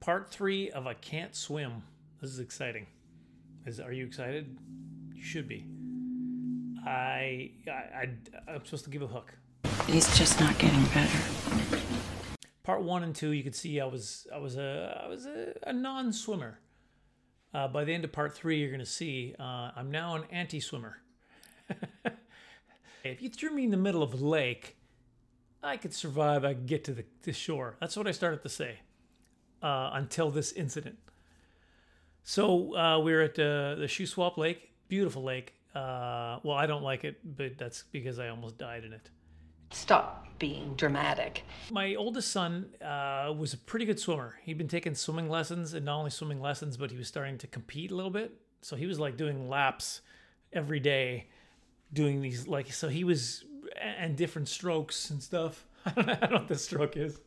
part three of I Can't Swim. This is exciting. Is are you excited? You should be. I, I, I am supposed to give a hook. He's just not getting better. Part one and two, you could see I was I was a I was a, a non-swimmer. Uh, by the end of part three, you're gonna see uh, I'm now an anti-swimmer. if you threw me in the middle of a lake, I could survive. I could get to the, the shore. That's what I started to say uh, until this incident. So uh, we are at uh, the Shoe Swap Lake, beautiful lake. Uh, well, I don't like it, but that's because I almost died in it. Stop being dramatic. My oldest son uh, was a pretty good swimmer. He'd been taking swimming lessons, and not only swimming lessons, but he was starting to compete a little bit. So he was like doing laps every day, doing these like so he was and different strokes and stuff. I don't know what the stroke is.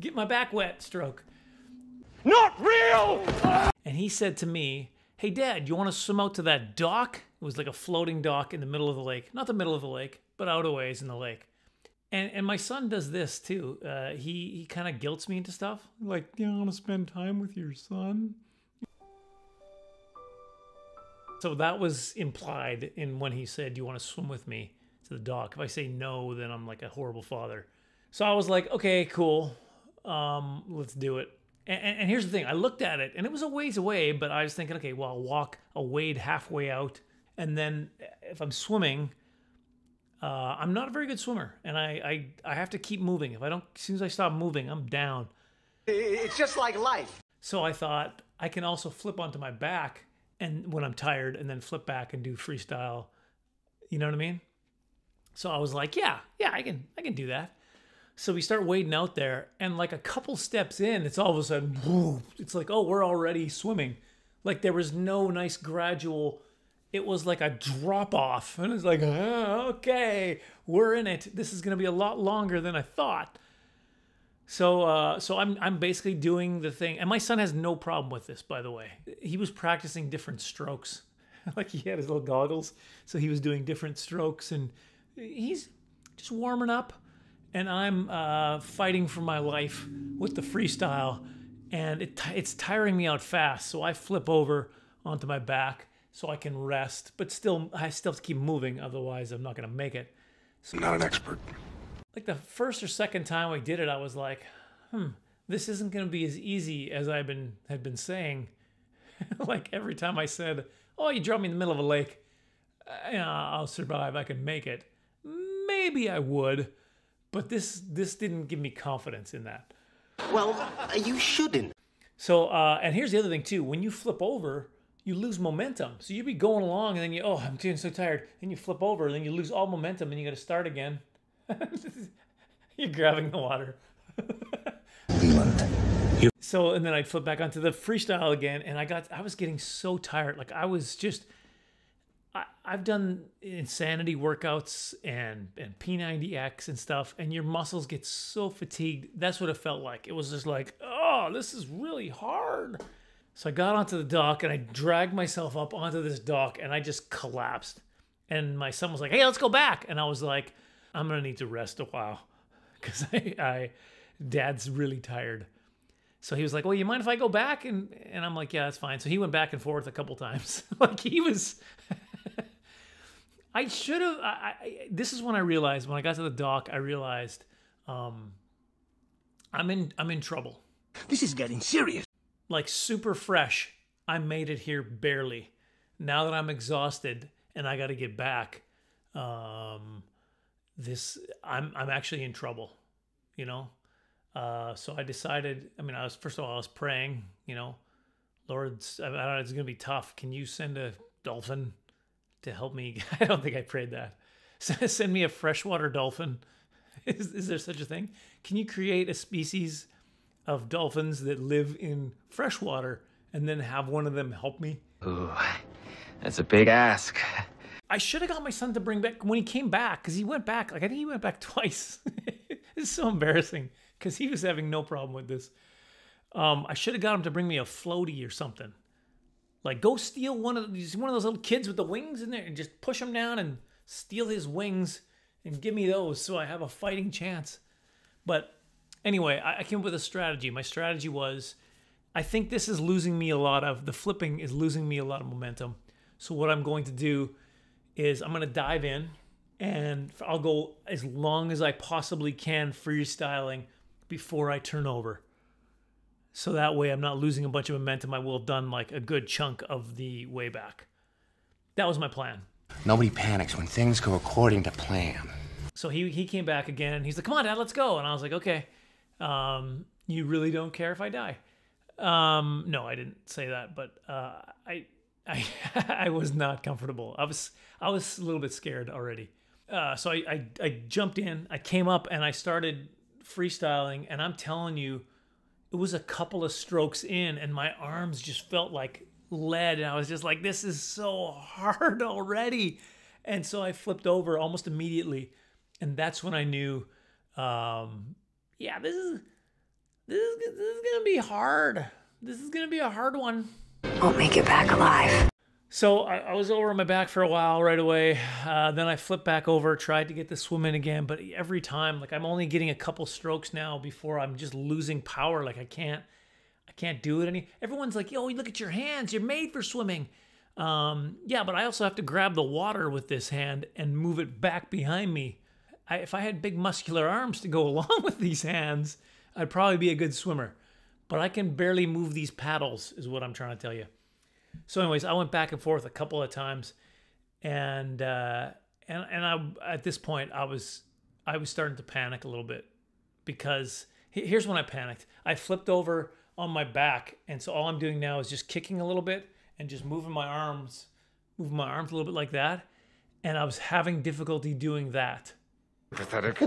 Get my back wet stroke. Not real! And he said to me, Hey, Dad, you want to swim out to that dock? It was like a floating dock in the middle of the lake. Not the middle of the lake, but out a ways in the lake. And, and my son does this too. Uh, he he kind of guilts me into stuff. Like, you want to spend time with your son. So that was implied in when he said, Do you want to swim with me to the dock? If I say no, then I'm like a horrible father. So I was like, Okay, cool. Um, let's do it. And, and, here's the thing I looked at it and it was a ways away, but I was thinking, okay, well, I'll walk a wade halfway out. And then if I'm swimming, uh, I'm not a very good swimmer and I, I, I have to keep moving. If I don't, as soon as I stop moving, I'm down. It's just like life. So I thought I can also flip onto my back and when I'm tired and then flip back and do freestyle. You know what I mean? So I was like, yeah, yeah, I can I can do that. So we start wading out there, and like a couple steps in, it's all of a sudden, it's like, oh, we're already swimming. Like there was no nice gradual. It was like a drop off, and it's like, oh, okay, we're in it. This is gonna be a lot longer than I thought. So, uh, so I'm I'm basically doing the thing, and my son has no problem with this. By the way, he was practicing different strokes, like he had his little goggles, so he was doing different strokes, and he's just warming up and I'm uh, fighting for my life with the freestyle, and it it's tiring me out fast. So I flip over onto my back so I can rest, but still I still have to keep moving. Otherwise, I'm not gonna make it. So, not an expert. Like the first or second time I did it, I was like, hmm, this isn't gonna be as easy as I've been had been saying. like every time I said, "Oh, you drop me in the middle of a lake," uh, I'll survive. I can make it. Maybe I would but this this didn't give me confidence in that. Well, uh, you shouldn't. So, uh, and here's the other thing too: when you flip over, you lose momentum. So you'd be going along, and then you, oh, I'm getting so tired. Then you flip over, and then you lose all momentum, and you got to start again. You're grabbing the water. so, and then I'd flip back onto the freestyle again, and I got, I was getting so tired. Like I was just I, have done insanity workouts and and P90X and stuff, and your muscles get so fatigued. That's what it felt like. It was just like, oh, this is really hard. So I got onto the dock and I dragged myself up onto this dock and I just collapsed. And my son was like, hey, let's go back. And I was like, I'm gonna need to rest a while because I, I, dad's really tired. So he was like, "Well, you mind if I go back?" And and I'm like, "Yeah, that's fine." So he went back and forth a couple times. like he was I should have. I, I, this is when I realized when I got to the dock, I realized um, I'm in I'm in trouble. This is getting serious. Like super fresh, I made it here barely. Now that I'm exhausted and I got to get back, um, this I'm I'm actually in trouble. You know, uh, so I decided. I mean, I was first of all I was praying. You know, Lord, it's gonna be tough. Can you send a dolphin? to help me. I don't think I prayed that. Send me a freshwater dolphin. Is, is there such a thing? Can you create a species of dolphins that live in freshwater and then have one of them help me? Ooh, that's a big ask. I should have got my son to bring back when he came back because he went back. Like, I think he went back twice. it's so embarrassing because he was having no problem with this. Um, I should have got him to bring me a floaty or something. Like go steal one of these one of those little kids with the wings in there and just push him down and steal his wings and give me those so I have a fighting chance. But anyway, I, I came up with a strategy. My strategy was I think this is losing me a lot of the flipping is losing me a lot of momentum. So what I'm going to do is I'm going to dive in and I'll go as long as I possibly can freestyling before I turn over so that way I'm not losing a bunch of momentum. I will have done like a good chunk of the way back. That was my plan. Nobody panics when things go according to plan. So he, he came back again and he's like, come on, dad, let's go. And I was like, okay, um, you really don't care if I die. Um, no, I didn't say that, but uh, I, I, I was not comfortable. I was, I was a little bit scared already. Uh, so I, I, I jumped in, I came up and I started freestyling and I'm telling you, it was a couple of strokes in and my arms just felt like lead and I was just like this is so hard already. And so I flipped over almost immediately and that's when I knew um yeah, this is this is this is going to be hard. This is going to be a hard one. I will make it back alive. So I, I, was over on my back for a while right away. Uh, then I flipped back over, tried to get the swim in again, but every time, like I'm only getting a couple strokes now before I'm just losing power. Like I can't, I can't do it any. Everyone's like, "Yo, look at your hands. You're made for swimming." Um, yeah, but I also have to grab the water with this hand and move it back behind me. I, if I had big muscular arms to go along with these hands, I'd probably be a good swimmer. But I can barely move these paddles, is what I'm trying to tell you. So, anyways, I went back and forth a couple of times, and uh, and and I at this point I was I was starting to panic a little bit because here's when I panicked. I flipped over on my back, and so all I'm doing now is just kicking a little bit and just moving my arms, moving my arms a little bit like that, and I was having difficulty doing that. Pathetic.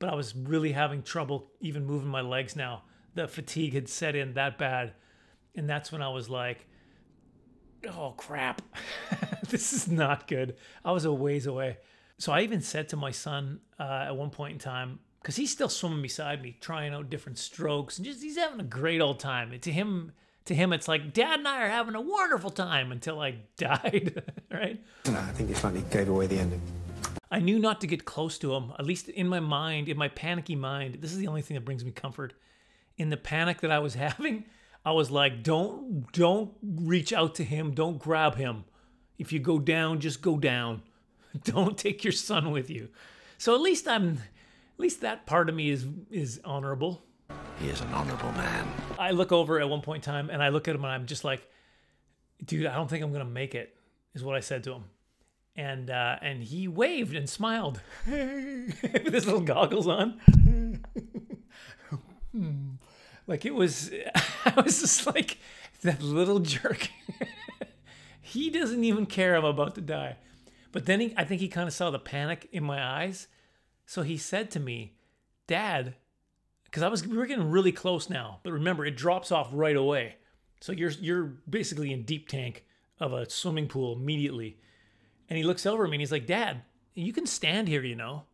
but I was really having trouble even moving my legs now. The fatigue had set in that bad and that's when I was like, oh crap, this is not good. I was a ways away. So I even said to my son uh, at one point in time, because he's still swimming beside me, trying out different strokes, and just he's having a great old time. And to him, to him, it's like Dad and I are having a wonderful time until I died, right? No, I think you slightly gave away the ending. I knew not to get close to him, at least in my mind, in my panicky mind. This is the only thing that brings me comfort. In the panic that I was having, I was like, don't don't reach out to him, don't grab him. If you go down, just go down. Don't take your son with you. So at least I'm at least that part of me is is honorable. He is an honorable man. I look over at one point in time and I look at him and I'm just like, dude, I don't think I'm gonna make it, is what I said to him. And uh, and he waved and smiled with his little goggles on. like it was I was just like, that little jerk. he doesn't even care I'm about to die. But then he, I think he kind of saw the panic in my eyes. So he said to me, Dad, because I was we were getting really close now, but remember it drops off right away. So you're you're basically in deep tank of a swimming pool immediately. And he looks over at me and he's like, Dad, you can stand here, you know.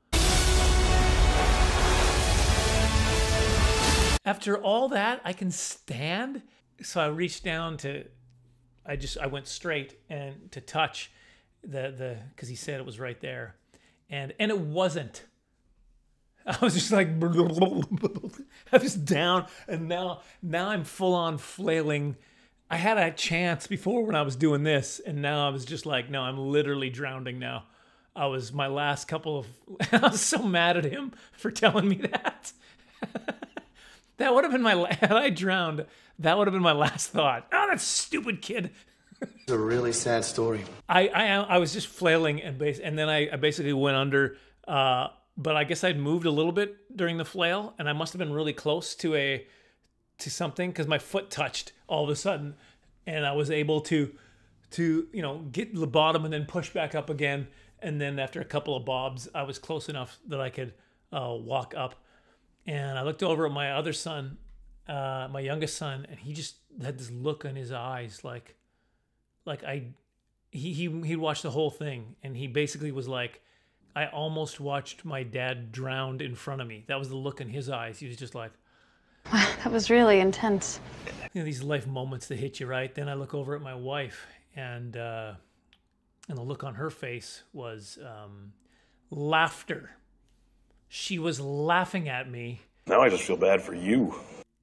After all that, I can stand. So I reached down to, I just I went straight and to touch the the because he said it was right there, and and it wasn't. I was just like I was down, and now now I'm full on flailing. I had a chance before when I was doing this, and now I was just like, no, I'm literally drowning now. I was my last couple of. I was so mad at him for telling me that. That would have been my had I drowned. That would have been my last thought. Oh, that stupid kid. It's a really sad story. I I, I was just flailing and base, and then I, I basically went under. Uh, but I guess I'd moved a little bit during the flail, and I must have been really close to a to something because my foot touched all of a sudden, and I was able to to you know get the bottom and then push back up again, and then after a couple of bobs, I was close enough that I could uh, walk up and I looked over at my other son, uh, my youngest son, and he just had this look in his eyes, like, like I, he he he watched the whole thing, and he basically was like, I almost watched my dad drowned in front of me. That was the look in his eyes. He was just like, Wow, that was really intense. You know, these life moments that hit you, right? Then I look over at my wife, and uh, and the look on her face was um, laughter she was laughing at me. Now I just feel bad for you.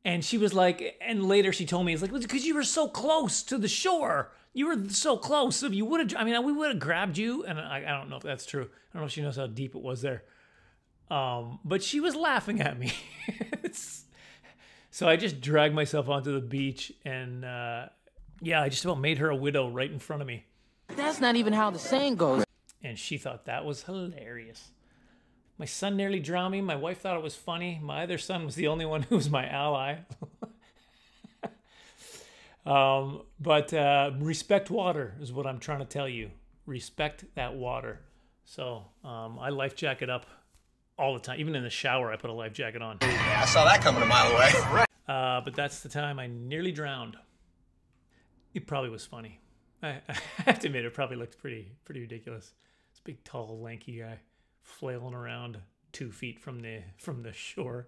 And she was like, and later she told me, it's like, because you were so close to the shore. You were so close. If you would have, I mean, we would have grabbed you. And I, I don't know if that's true. I don't know if she knows how deep it was there. Um, but she was laughing at me. so I just dragged myself onto the beach and, uh, yeah, I just about made her a widow right in front of me. That's not even how the saying goes. And she thought that was hilarious. My son nearly drowned me. My wife thought it was funny. My other son was the only one who was my ally. um, but uh, respect water is what I'm trying to tell you. Respect that water. So um, I life jacket up all the time. Even in the shower, I put a life jacket on. I saw that coming a mile away. uh, but that's the time I nearly drowned. It probably was funny. I, I have to admit, it probably looked pretty pretty ridiculous. This big, tall, lanky guy flailing around two feet from the from the shore.